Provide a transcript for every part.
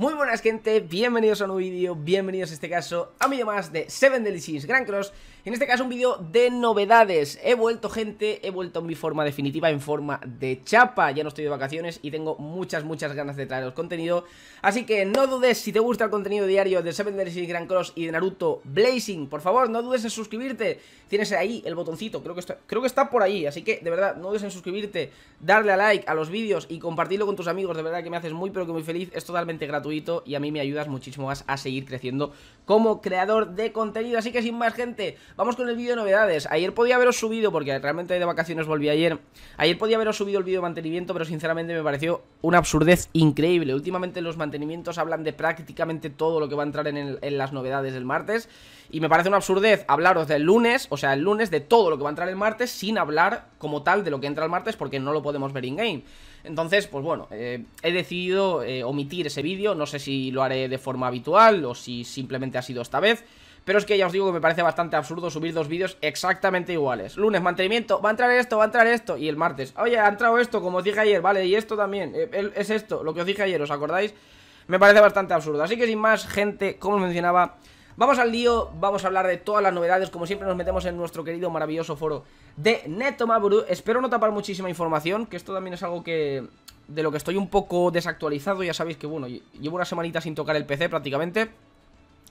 Muy buenas gente, bienvenidos a un nuevo vídeo, bienvenidos en este caso a un vídeo más de 7 Delicious Grand Cross en este caso un vídeo de novedades. He vuelto gente, he vuelto en mi forma definitiva, en forma de chapa. Ya no estoy de vacaciones y tengo muchas, muchas ganas de traer traeros contenido. Así que no dudes, si te gusta el contenido diario de Seven Days y Grand Cross y de Naruto Blazing, por favor, no dudes en suscribirte. Tienes ahí el botoncito, creo que creo que está por ahí. Así que, de verdad, no dudes en suscribirte, darle a like a los vídeos y compartirlo con tus amigos. De verdad que me haces muy, pero que muy feliz. Es totalmente gratuito y a mí me ayudas muchísimo más a seguir creciendo como creador de contenido. Así que sin más gente, Vamos con el vídeo de novedades. Ayer podía haberos subido, porque realmente de vacaciones volví ayer. Ayer podía haberos subido el vídeo de mantenimiento, pero sinceramente me pareció una absurdez increíble. Últimamente los mantenimientos hablan de prácticamente todo lo que va a entrar en, las novedades del martes. Y me parece una absurdez hablaros del lunes, o sea, el lunes de todo lo que va a entrar el martes, sin hablar como tal de lo que entra el martes, porque no lo podemos ver in-game. Entonces, pues bueno, eh, he decidido eh, omitir ese vídeo, no sé si lo haré de forma habitual o si simplemente ha sido esta vez. Pero es que ya os digo que me parece bastante absurdo subir dos vídeos exactamente iguales. Lunes, mantenimiento, va a entrar esto, va a entrar esto. Y el martes, oye, ha entrado esto, como os dije ayer, vale, y esto también. Eh, es esto, lo que os dije ayer, ¿os acordáis? Me parece bastante absurdo. Así que sin más, gente, como os mencionaba... Vamos al lío, vamos a hablar de todas las novedades, como siempre nos metemos en nuestro querido maravilloso foro de Netomaburu. Espero no tapar muchísima información, que esto también es algo que de lo que estoy un poco desactualizado, ya sabéis que bueno, llevo una semanita sin tocar el PC prácticamente.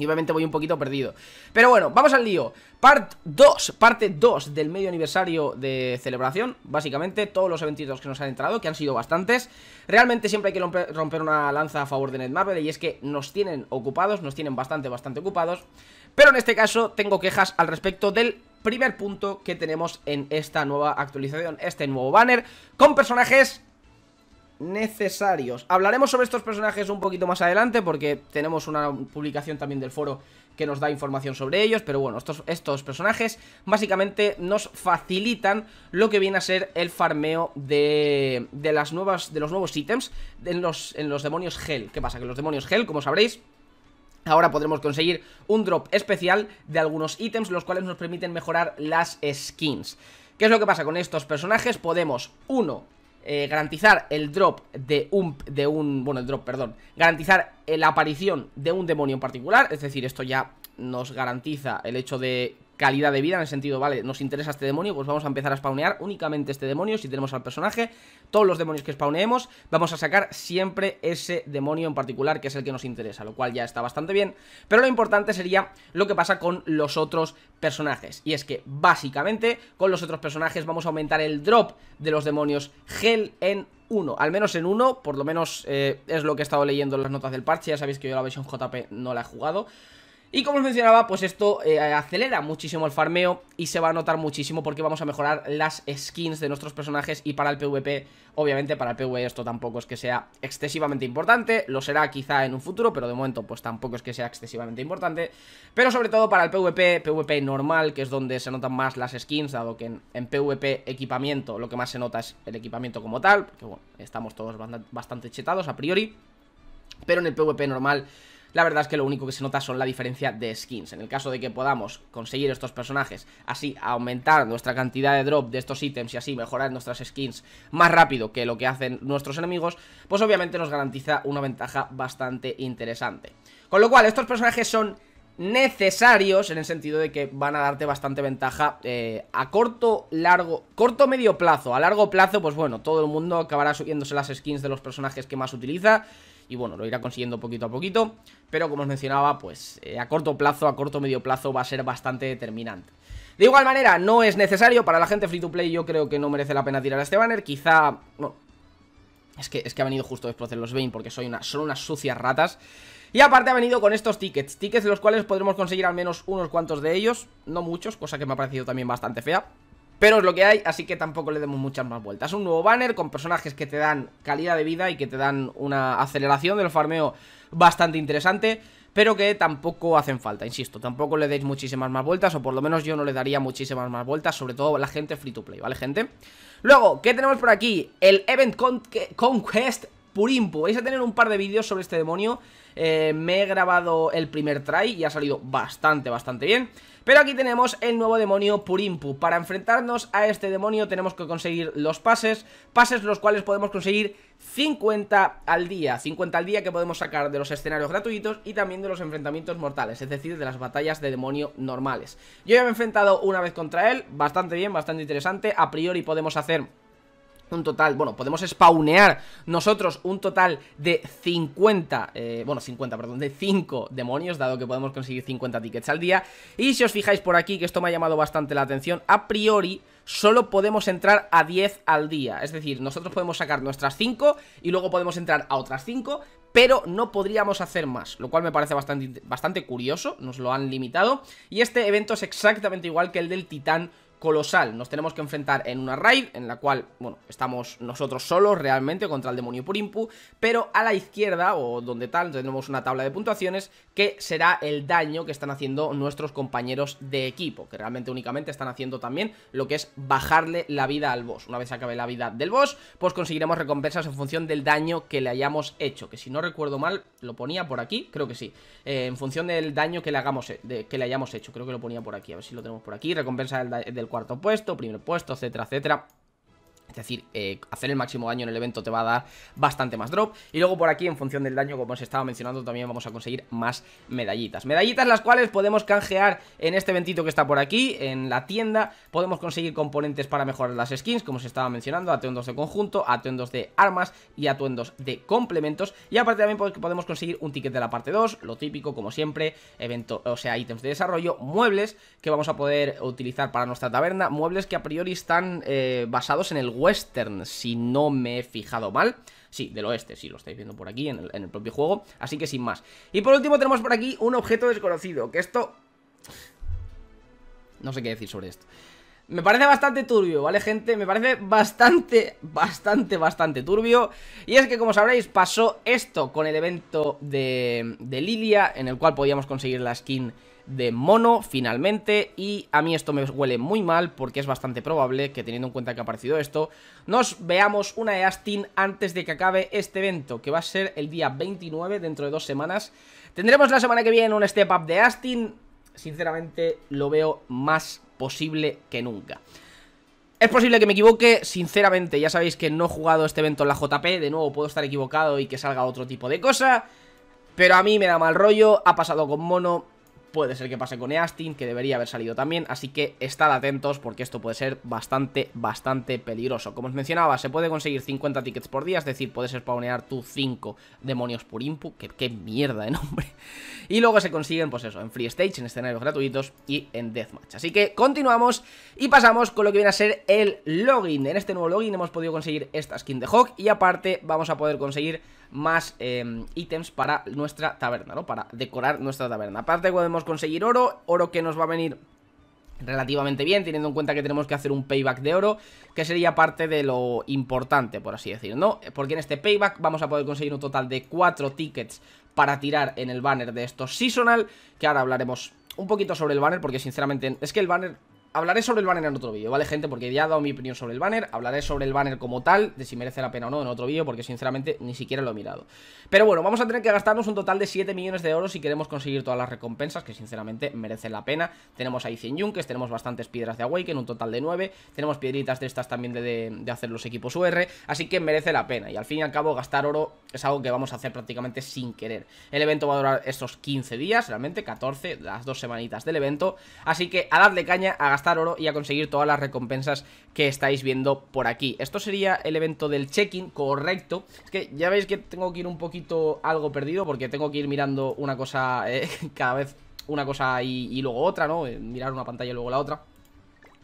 Y obviamente voy un poquito perdido Pero bueno, vamos al lío Part 2, parte 2 del medio aniversario de celebración Básicamente todos los eventitos que nos han entrado Que han sido bastantes Realmente siempre hay que romper una lanza a favor de Marvel Y es que nos tienen ocupados Nos tienen bastante, bastante ocupados Pero en este caso tengo quejas al respecto del primer punto que tenemos en esta nueva actualización Este nuevo banner Con personajes necesarios. Hablaremos sobre estos personajes un poquito más adelante porque tenemos una publicación también del foro que nos da información sobre ellos, pero bueno, estos, estos personajes básicamente nos facilitan lo que viene a ser el farmeo de, de las nuevas, de los nuevos ítems en los, en los demonios Hell. ¿Qué pasa? Que los demonios Hell, como sabréis, Ahora podremos conseguir un drop especial de algunos ítems, los cuales nos permiten mejorar las skins. ¿Qué es lo que pasa con estos personajes? Podemos, uno, eh, garantizar el drop de un, de un... Bueno, el drop, perdón Garantizar la aparición de un demonio en particular Es decir, esto ya nos garantiza el hecho de calidad de vida en el sentido, vale, nos interesa este demonio, pues vamos a empezar a spawnear únicamente este demonio si tenemos al personaje, todos los demonios que spawneemos, vamos a sacar siempre ese demonio en particular que es el que nos interesa, lo cual ya está bastante bien, pero lo importante sería lo que pasa con los otros personajes, y es que básicamente con los otros personajes vamos a aumentar el drop de los demonios gel en uno, al menos en uno, por lo menos eh, es lo que he estado leyendo en las notas del parche, ya sabéis que yo la versión JP no la he jugado, y como os mencionaba, pues esto eh, acelera muchísimo el farmeo y se va a notar muchísimo porque vamos a mejorar las skins de nuestros personajes y para el PvP, obviamente para el PvE esto tampoco es que sea excesivamente importante, lo será quizá en un futuro, pero de momento pues tampoco es que sea excesivamente importante, pero sobre todo para el PvP, PvP normal, que es donde se notan más las skins, dado que en, PvP equipamiento lo que más se nota es el equipamiento como tal, que bueno, estamos todos bastante chetados a priori, pero en el PvP normal la verdad es que lo único que se nota son la diferencia de skins. En el caso de que podamos conseguir estos personajes, así aumentar nuestra cantidad de drop de estos ítems y así mejorar nuestras skins más rápido que lo que hacen nuestros enemigos, pues obviamente nos garantiza una ventaja bastante interesante. Con lo cual, estos personajes son necesarios en el sentido de que van a darte bastante ventaja eh, a corto, largo, corto, medio plazo. A largo plazo, pues bueno, todo el mundo acabará subiéndose las skins de los personajes que más utiliza y bueno, lo irá consiguiendo poquito a poquito, pero como os mencionaba, pues eh, a corto plazo, a corto medio plazo va a ser bastante determinante. De igual manera, no es necesario para la gente free to play, yo creo que no merece la pena tirar a este banner, quizá... es que, es que ha venido justo después de los Bane porque soy son unas sucias ratas. Y aparte ha venido con estos tickets, tickets de los cuales podremos conseguir al menos unos cuantos de ellos, no muchos, cosa que me ha parecido también bastante fea. Pero es lo que hay, así que tampoco le demos muchas más vueltas. Un nuevo banner con personajes que te dan calidad de vida y que te dan una aceleración del farmeo bastante interesante pero que tampoco hacen falta, insisto, tampoco le deis muchísimas más vueltas, o por lo menos yo no le daría muchísimas más vueltas, sobre todo la gente free to play, ¿vale, gente? Luego, ¿qué tenemos por aquí? El Event Conquest Purimpo, vais a tener un par de vídeos sobre este demonio, eh, me he grabado el primer try y ha salido bastante, bastante bien... Pero aquí tenemos el nuevo demonio Purimpu. Para enfrentarnos a este demonio tenemos que conseguir los pases, pases los cuales podemos conseguir 50 al día, 50 al día que podemos sacar de los escenarios gratuitos y también de los enfrentamientos mortales, es decir, de las batallas de demonio normales. Yo ya me he enfrentado una vez contra él, bastante bien, bastante interesante, a priori podemos hacer un total, bueno, podemos spawnear nosotros un total de 50, eh, bueno, 50, perdón, de 5 demonios, dado que podemos conseguir 50 tickets al día. Y si os fijáis por aquí, que esto me ha llamado bastante la atención, a priori solo podemos entrar a 10 al día. Es decir, nosotros podemos sacar nuestras 5 y luego podemos entrar a otras 5, pero no podríamos hacer más, lo cual me parece bastante, bastante curioso, nos lo han limitado. Y este evento es exactamente igual que el del titán colosal. Nos tenemos que enfrentar en una raid, en la cual, bueno, estamos nosotros solos realmente contra el demonio Purimpu, pero a la izquierda, o donde tal, tenemos una tabla de puntuaciones que será el daño que están haciendo nuestros compañeros de equipo, que realmente únicamente están haciendo también lo que es bajarle la vida al boss. Una vez acabe la vida del boss, pues conseguiremos recompensas en función del daño que le hayamos hecho, que si no recuerdo mal, lo ponía por aquí, creo que sí, eh, en función del daño que le, hagamos, eh, de, que le hayamos hecho, creo que lo ponía por aquí, a ver si lo tenemos por aquí, recompensa del cuarto puesto, primer puesto, etcétera, etcétera. Es decir, eh, hacer el máximo daño en el evento te va a dar bastante más drop. Y luego por aquí, en función del daño, como os estaba mencionando, también vamos a conseguir más medallitas. Medallitas las cuales podemos canjear en este eventito que está por aquí, en la tienda. Podemos conseguir componentes para mejorar las skins, como os estaba mencionando, atuendos de conjunto, atuendos de armas y atuendos de complementos. Y aparte también podemos conseguir un ticket de la parte 2, lo típico, como siempre, evento, o sea, ítems de desarrollo, muebles que vamos a poder utilizar para nuestra taberna, muebles que a priori están eh, basados en el western, si no me he fijado mal. Sí, del oeste, sí, lo estáis viendo por aquí en el, en el propio juego, así que sin más. Y por último tenemos por aquí un objeto desconocido, que esto... No sé qué decir sobre esto. Me parece bastante turbio, ¿vale, gente? Me parece bastante, bastante, bastante turbio. Y es que, como sabréis, pasó esto con el evento de, de Lilia, en el cual podíamos conseguir la skin de mono finalmente y a mí esto me huele muy mal porque es bastante probable que teniendo en cuenta que ha aparecido esto nos veamos una de Astin antes de que acabe este evento que va a ser el día 29 dentro de dos semanas tendremos la semana que viene un step up de Astin sinceramente lo veo más posible que nunca es posible que me equivoque, sinceramente, ya sabéis que no he jugado este evento en la JP, de nuevo puedo estar equivocado y que salga otro tipo de cosa, pero a mí me da mal rollo, ha pasado con Mono, Puede ser que pase con Eastin, que debería haber salido también, así que estad atentos porque esto puede ser bastante, bastante peligroso. Como os mencionaba, se puede conseguir 50 tickets por día, es decir, puedes spawnear tus 5 demonios por input, que, qué mierda de nombre. Y luego se consiguen, pues eso, en free stage, en escenarios gratuitos y en deathmatch. Así que continuamos y pasamos con lo que viene a ser el login. En este nuevo login hemos podido conseguir esta skin de Hawk y aparte vamos a poder conseguir más em, ítems para nuestra taberna, ¿no? Para decorar nuestra taberna. Aparte podemos conseguir oro, oro que nos va a venir relativamente bien, teniendo en cuenta que tenemos que hacer un payback de oro, que sería parte de lo importante, por así decir, ¿no? Porque en este payback vamos a poder conseguir un total de 4 tickets para tirar en el banner de estos seasonal, que ahora hablaremos un poquito sobre el banner, porque sinceramente es que el banner Hablaré sobre el banner en otro vídeo, ¿vale, gente? Porque ya he dado mi opinión sobre el banner. Hablaré sobre el banner como tal, de si merece la pena o no en otro vídeo, porque sinceramente ni siquiera lo he mirado. Pero bueno, vamos a tener que gastarnos un total de 7 millones de oro si queremos conseguir todas las recompensas, que sinceramente merecen la pena. Tenemos ahí 100 yunques, tenemos bastantes piedras de Awaken, un total de 9. Tenemos piedritas de estas también de, de hacer los equipos UR, así que merece la pena. Y al fin y al cabo, gastar oro es algo que vamos a hacer prácticamente sin querer. El evento va a durar estos 15 días, realmente 14, las dos semanitas del evento. Así que a darle caña, a gastar oro y a conseguir todas las recompensas que estáis viendo por aquí. Esto sería el evento del check-in, correcto. Es que ya veis que tengo que ir un poquito algo perdido porque tengo que ir mirando una cosa eh, cada vez, una cosa y, y luego otra, ¿no? Eh, mirar una pantalla y luego la otra.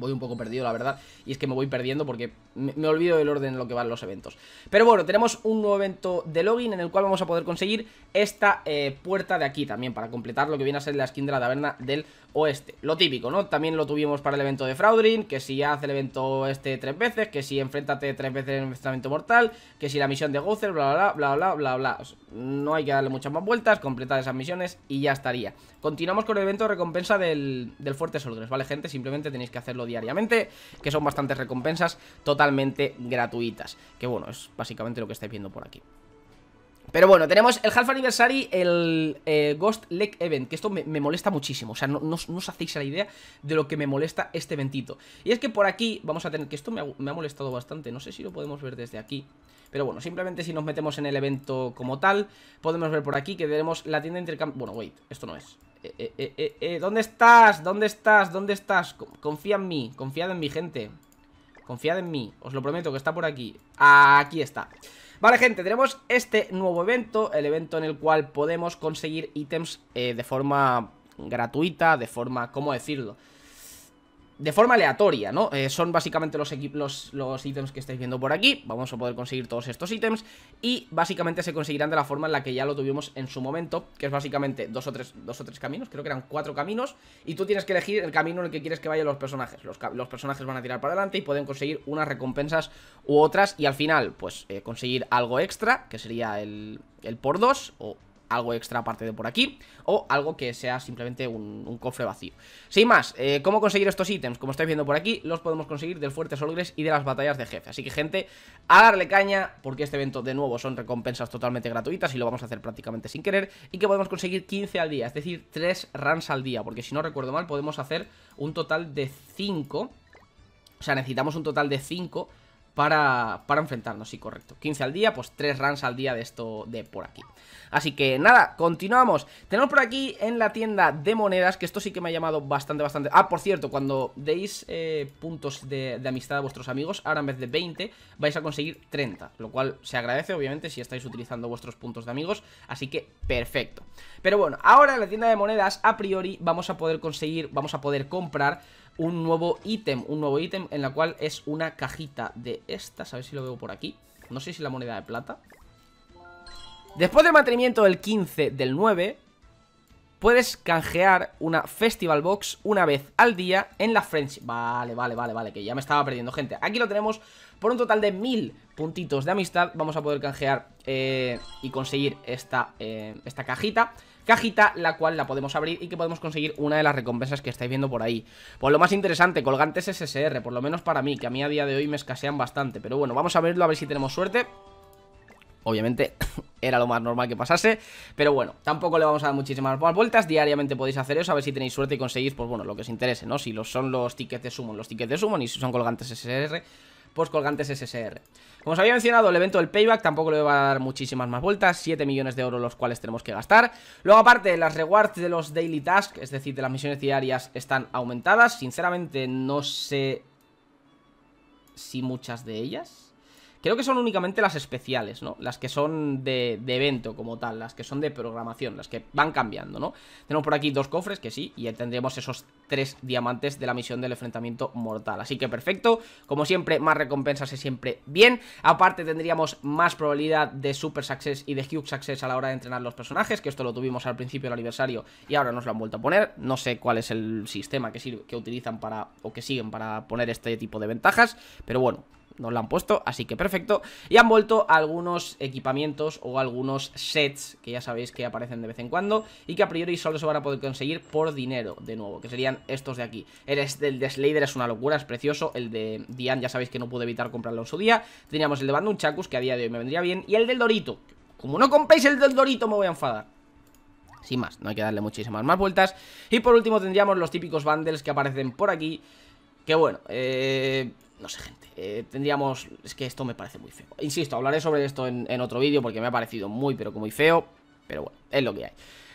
Voy un poco perdido, la verdad. Y es que me voy perdiendo porque me, olvido del orden en lo que van los eventos. Pero bueno, tenemos un nuevo evento de login en el cual vamos a poder conseguir esta eh, puerta de aquí también para completar lo que viene a ser la skin de la taberna del oeste. Lo típico, ¿no? También lo tuvimos para el evento de Fraudrin, que si hace el evento este tres veces, que si enfréntate tres veces en el enfrentamiento mortal, que si la misión de Gozer, bla, bla, bla, bla, bla, bla. No hay que darle muchas más vueltas, completar esas misiones y ya estaría. Continuamos con el evento de recompensa del, del Fuerte soldres ¿vale, gente? Simplemente tenéis que hacerlo diariamente, que son bastantes recompensas totalmente gratuitas. Que bueno, es básicamente lo que estáis viendo por aquí. Pero bueno, tenemos el Half Anniversary, el eh, Ghost Lake Event, que esto me, molesta muchísimo. O sea, no, no, os hacéis la idea de lo que me molesta este eventito. Y es que por aquí vamos a tener... Que esto me me ha, molestado bastante, no sé si lo podemos ver desde aquí. Pero bueno, simplemente si nos metemos en el evento como tal, podemos ver por aquí que tenemos la tienda de intercambio... Bueno, wait, esto no es. Eh, eh, eh, ¿Dónde estás? ¿Dónde estás? ¿Dónde estás? Confía en mí, confiad en mi gente Confiad en mí, os lo prometo que está por aquí Aquí está Vale gente, tenemos este nuevo evento El evento en el cual podemos conseguir ítems de forma gratuita De forma, ¿cómo decirlo? de forma aleatoria, ¿no? Eh, son básicamente los, los ítems que estáis viendo por aquí. Vamos a poder conseguir todos estos ítems. Y básicamente se conseguirán de la forma en la que ya lo tuvimos en su momento. Que es básicamente dos o tres, dos o tres caminos. Creo que eran cuatro caminos. Y tú tienes que elegir el camino en el que quieres que vayan los personajes. Los, personajes van a tirar para adelante y pueden conseguir unas recompensas u otras. Y al final, pues eh, conseguir algo extra, que sería el, el por dos o algo extra aparte de por aquí, o algo que sea simplemente un, cofre vacío. Sin más, eh, ¿cómo conseguir estos ítems? Como estáis viendo por aquí, los podemos conseguir del Fuerte Solgres y de las batallas de jefe. Así que gente, a darle caña, porque este evento de nuevo son recompensas totalmente gratuitas y lo vamos a hacer prácticamente sin querer, y que podemos conseguir 15 al día, es decir, 3 runs al día, porque si no recuerdo mal podemos hacer un total de 5... O sea, necesitamos un total de 5 para, enfrentarnos, sí, correcto. 15 al día, pues 3 runs al día de esto de por aquí. Así que nada, continuamos. Tenemos por aquí en la tienda de monedas, que esto sí que me ha llamado bastante, bastante... Ah, por cierto, cuando deis eh, puntos de, de, amistad a vuestros amigos, ahora en vez de 20 vais a conseguir 30, lo cual se agradece obviamente si estáis utilizando vuestros puntos de amigos, así que perfecto. Pero bueno, ahora en la tienda de monedas a priori vamos a poder conseguir, vamos a poder comprar un nuevo ítem, un nuevo ítem en la cual es una cajita de esta. a ver si lo veo por aquí. No sé si la moneda de plata. Después del mantenimiento del 15 del 9, puedes canjear una Festival Box una vez al día en la French... Vale, vale, vale, vale, que ya me estaba perdiendo, gente. Aquí lo tenemos por un total de 1000 puntitos de amistad vamos a poder canjear eh, y conseguir esta, eh, esta cajita cajita la cual la podemos abrir y que podemos conseguir una de las recompensas que estáis viendo por ahí. Pues lo más interesante, colgantes SSR, por lo menos para mí, que a mí a día de hoy me escasean bastante. Pero bueno, vamos a verlo a ver si tenemos suerte. Obviamente era lo más normal que pasase Pero bueno, tampoco le vamos a dar muchísimas vueltas Diariamente podéis hacer eso, a ver si tenéis suerte y conseguís Pues bueno, lo que os interese, ¿no? Si los son los tickets de summon, los tickets de summon Y si son colgantes SSR pues colgantes SSR. Como os había mencionado, el evento del payback tampoco le va a dar muchísimas más vueltas, 7 millones de euros los cuales tenemos que gastar. Luego aparte, las rewards de los daily tasks, es decir, de las misiones diarias, están aumentadas. Sinceramente no sé si muchas de ellas... Creo que son únicamente las especiales, ¿no? Las que son de, evento como tal, las que son de programación, las que van cambiando, ¿no? Tenemos por aquí dos cofres, que sí, y tendremos esos tres diamantes de la misión del enfrentamiento mortal. Así que perfecto, como siempre, más recompensas es siempre bien. Aparte tendríamos más probabilidad de Super Success y de Huge Success a la hora de entrenar los personajes, que esto lo tuvimos al principio del aniversario y ahora nos lo han vuelto a poner. No sé cuál es el sistema que, que utilizan para, o que siguen para poner este tipo de ventajas, pero bueno, nos lo han puesto, así que perfecto. Y han vuelto algunos equipamientos o algunos sets que ya sabéis que aparecen de vez en cuando y que a priori solo se van a poder conseguir por dinero, de nuevo, que serían estos de aquí. El, de Slader es una locura, es precioso. El de Dian ya sabéis que no pude evitar comprarlo en su día. Teníamos el de Bandun Chacus, que a día de hoy me vendría bien. Y el del Dorito. Como no compréis el del Dorito me voy a enfadar. Sin más, no hay que darle muchísimas más vueltas. Y por último tendríamos los típicos bundles que aparecen por aquí que bueno, eh, no sé, gente. Eh, tendríamos... Es que esto me parece muy feo. Insisto, hablaré sobre esto en, otro vídeo porque me ha parecido muy, pero que muy feo. Pero bueno, es lo que hay.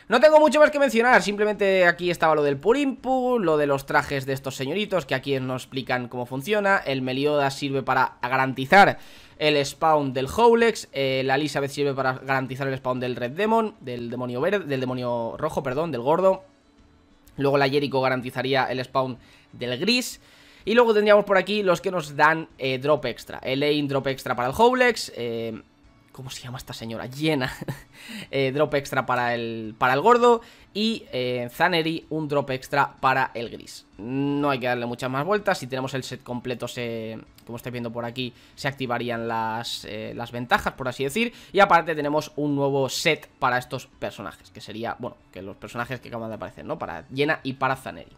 No tengo mucho más que mencionar, simplemente aquí estaba lo del Purimpu, lo de los trajes de estos señoritos, que aquí nos explican cómo funciona, el Meliodas sirve para garantizar el spawn del Howlex, el eh, la Elizabeth sirve para garantizar el spawn del Red Demon, del demonio verde, del demonio rojo, perdón, del gordo, luego la Jericho garantizaría el spawn del gris, y luego tendríamos por aquí los que nos dan eh, drop extra. El drop extra para el Howlex. Eh, ¿Cómo se llama esta señora? Llena. Eh, drop extra para el, para el gordo. Y Zaneri, un drop extra para el gris. No hay que darle muchas más vueltas. Si tenemos el set completo, se, como estáis viendo por aquí, se activarían las, ventajas, por así decir. Y aparte tenemos un nuevo set para estos personajes. Que sería, bueno, que los personajes que acaban de aparecer, ¿no? Para Llena y para Zaneri.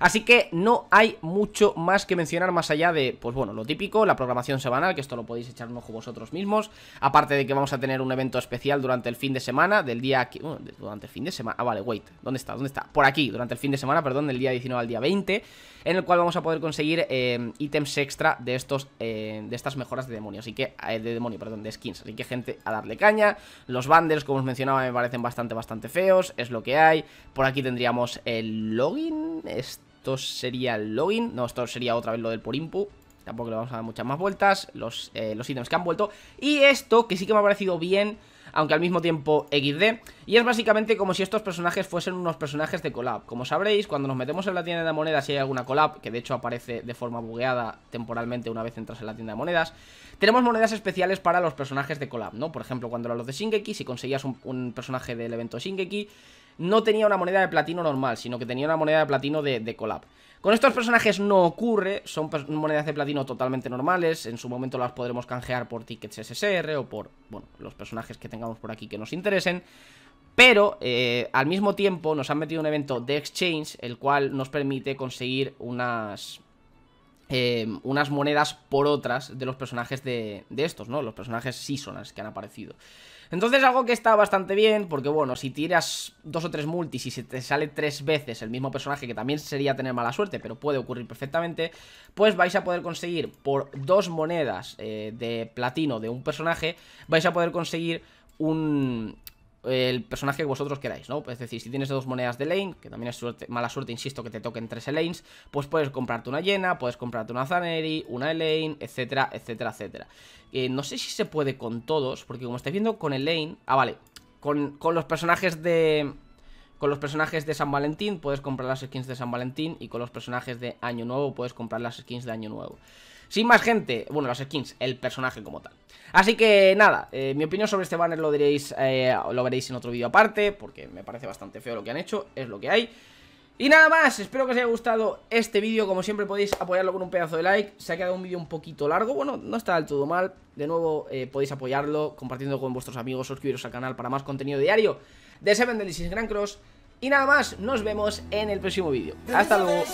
Así que no hay mucho más que mencionar más allá de, pues bueno, lo típico, la programación semanal, que esto lo podéis echar un ojo vosotros mismos. Aparte de que vamos a tener un evento especial durante el fin de semana, del día... durante el fin de semana... Ah, vale, wait. ¿Dónde está? ¿Dónde está? Por aquí, durante el fin de semana, perdón, del día 19 al día 20, en el cual vamos a poder conseguir em, ítems extra de estos em, de estas mejoras de demonio. Así que, eh, de demonio, perdón, de skins. Así que, gente, a darle caña. Los bundles, como os mencionaba, me parecen bastante, bastante feos. Es lo que hay. Por aquí tendríamos el login... Este esto sería el login. No, esto sería otra vez lo del por input. Tampoco le vamos a dar muchas más vueltas. Los, eh, los ítems que han vuelto. Y esto, que sí que me ha parecido bien aunque al mismo tiempo XD. Y es básicamente como si estos personajes fuesen unos personajes de collab. Como sabréis, cuando nos metemos en la tienda de monedas, si hay alguna collab, que de hecho aparece de forma bugueada temporalmente una vez entras en la tienda de monedas, tenemos monedas especiales para los personajes de collab, ¿no? Por ejemplo, cuando eran los de Shingeki, si conseguías un, un personaje del evento Shingeki, no tenía una moneda de platino normal, sino que tenía una moneda de platino de, de collab. Con estos personajes no ocurre, son monedas de platino totalmente normales, en su momento las podremos canjear por tickets SSR o por, bueno, los personajes que tengamos por aquí que nos interesen. Pero eh, al mismo tiempo nos han metido un evento de exchange, el cual nos permite conseguir unas, em, unas monedas por otras de los personajes de, de estos, ¿no? Los personajes seasonals que han aparecido. Entonces algo que está bastante bien, porque bueno, si tiras dos o tres multis y se te sale tres veces el mismo personaje, que también sería tener mala suerte, pero puede ocurrir perfectamente, pues vais a poder conseguir por dos monedas eh, de platino de un personaje, vais a poder conseguir un, el personaje que vosotros queráis, ¿no? Es decir, si tienes dos monedas de lane, que también es mala suerte, insisto, que te toquen tres lanes, pues puedes comprarte una llena, puedes comprarte una Zaneri, una Elaine, etcétera, etcétera, etcétera. Eh, no sé si se puede con todos, porque como estáis viendo, con Elaine... Ah, vale, con, con los personajes de... Con los personajes de San Valentín puedes comprar las skins de San Valentín y con los personajes de Año Nuevo puedes comprar las skins de Año Nuevo. Sin más gente, bueno, las skins, el personaje como tal. Así que nada, eh, mi opinión sobre este banner lo diréis, eh, lo veréis en otro vídeo aparte, porque me parece bastante feo lo que han hecho, es lo que hay. Y nada más, espero que os haya gustado este vídeo, como siempre podéis apoyarlo con un pedazo de like, se ha quedado un vídeo un poquito largo, bueno, no está del todo mal, de nuevo eh, podéis apoyarlo compartiendo con vuestros amigos, suscribiros al canal para más contenido diario de Seven Delicious Grand Cross, y nada más, nos vemos en el próximo vídeo, hasta luego.